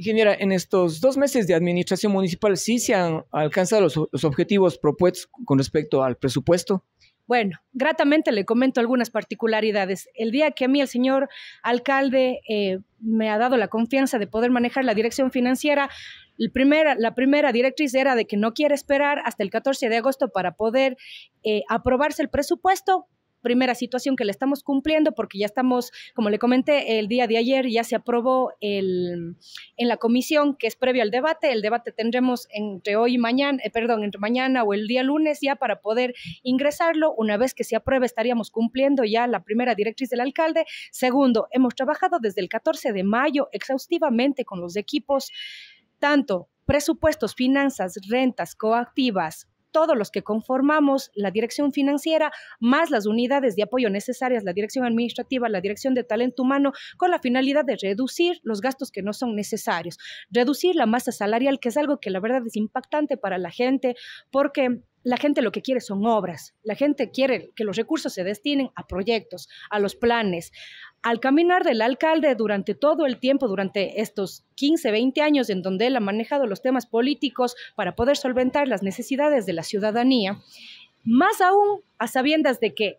Ingeniera, en estos dos meses de administración municipal, ¿sí se han alcanzado los, objetivos propuestos con respecto al presupuesto? Bueno, gratamente le comento algunas particularidades. El día que a mí el señor alcalde eh, me ha dado la confianza de poder manejar la dirección financiera, la primera directriz era de que no quiere esperar hasta el 14 de agosto para poder eh, aprobarse el presupuesto primera situación que le estamos cumpliendo porque ya estamos, como le comenté, el día de ayer ya se aprobó el, en la comisión que es previo al debate. El debate tendremos entre hoy y mañana, eh, perdón, entre mañana o el día lunes ya para poder ingresarlo. Una vez que se apruebe estaríamos cumpliendo ya la primera directriz del alcalde. Segundo, hemos trabajado desde el 14 de mayo exhaustivamente con los equipos, tanto presupuestos, finanzas, rentas, coactivas, todos los que conformamos la dirección financiera, más las unidades de apoyo necesarias, la dirección administrativa, la dirección de talento humano, con la finalidad de reducir los gastos que no son necesarios, reducir la masa salarial, que es algo que la verdad es impactante para la gente, porque la gente lo que quiere son obras, la gente quiere que los recursos se destinen a proyectos, a los planes, al caminar del alcalde durante todo el tiempo, durante estos 15, 20 años en donde él ha manejado los temas políticos para poder solventar las necesidades de la ciudadanía, más aún a sabiendas de que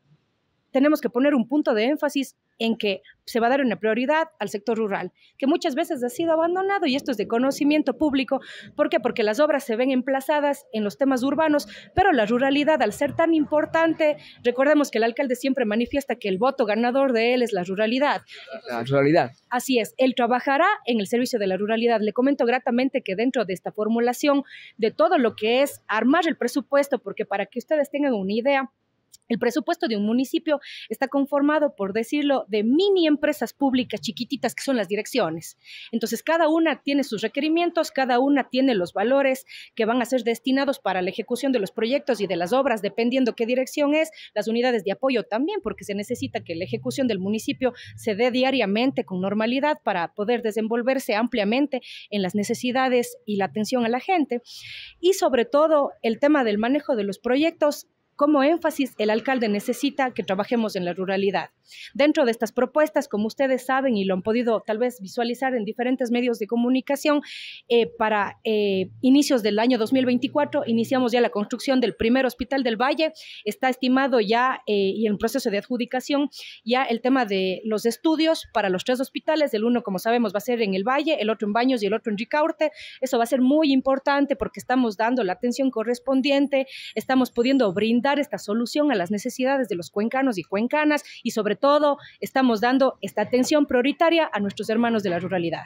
tenemos que poner un punto de énfasis en que se va a dar una prioridad al sector rural, que muchas veces ha sido abandonado y esto es de conocimiento público. ¿Por qué? Porque las obras se ven emplazadas en los temas urbanos, pero la ruralidad, al ser tan importante, recordemos que el alcalde siempre manifiesta que el voto ganador de él es la ruralidad. La ruralidad. Así es, él trabajará en el servicio de la ruralidad. Le comento gratamente que dentro de esta formulación de todo lo que es armar el presupuesto, porque para que ustedes tengan una idea, el presupuesto de un municipio está conformado, por decirlo, de mini empresas públicas chiquititas que son las direcciones. Entonces, cada una tiene sus requerimientos, cada una tiene los valores que van a ser destinados para la ejecución de los proyectos y de las obras, dependiendo qué dirección es, las unidades de apoyo también, porque se necesita que la ejecución del municipio se dé diariamente con normalidad para poder desenvolverse ampliamente en las necesidades y la atención a la gente. Y sobre todo, el tema del manejo de los proyectos como énfasis, el alcalde necesita que trabajemos en la ruralidad. Dentro de estas propuestas, como ustedes saben y lo han podido tal vez visualizar en diferentes medios de comunicación, eh, para eh, inicios del año 2024 iniciamos ya la construcción del primer hospital del Valle. Está estimado ya eh, y en proceso de adjudicación ya el tema de los estudios para los tres hospitales. El uno, como sabemos, va a ser en el Valle, el otro en Baños y el otro en Ricaurte. Eso va a ser muy importante porque estamos dando la atención correspondiente, estamos pudiendo brindar esta solución a las necesidades de los cuencanos y cuencanas y sobre todo estamos dando esta atención prioritaria a nuestros hermanos de la ruralidad.